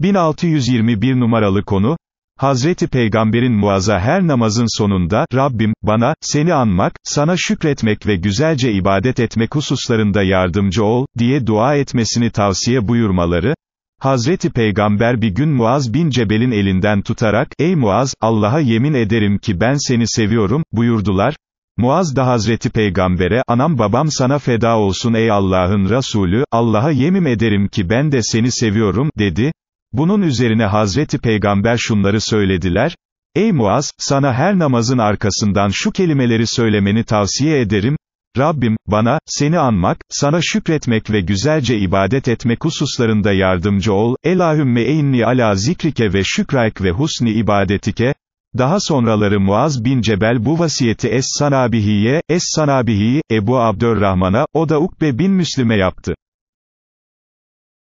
1621 numaralı konu, Hazreti Peygamberin Muaz'a her namazın sonunda, Rabbim, bana, seni anmak, sana şükretmek ve güzelce ibadet etmek hususlarında yardımcı ol, diye dua etmesini tavsiye buyurmaları, Hazreti Peygamber bir gün Muaz bin Cebel'in elinden tutarak, ey Muaz, Allah'a yemin ederim ki ben seni seviyorum, buyurdular, Muaz da Hazreti Peygamber'e, anam babam sana feda olsun ey Allah'ın Resulü, Allah'a yemin ederim ki ben de seni seviyorum, dedi, bunun üzerine Hazreti Peygamber şunları söylediler, Ey Muaz, sana her namazın arkasından şu kelimeleri söylemeni tavsiye ederim, Rabbim, bana, seni anmak, sana şükretmek ve güzelce ibadet etmek hususlarında yardımcı ol, Elahümme inni ala zikrike ve şükraik ve husni ibadetike, daha sonraları Muaz bin Cebel bu vasiyeti Es-Sanabihi'ye, Es-Sanabihi, Ebu Abdurrahman'a, o da Ukbe bin Müslim'e yaptı.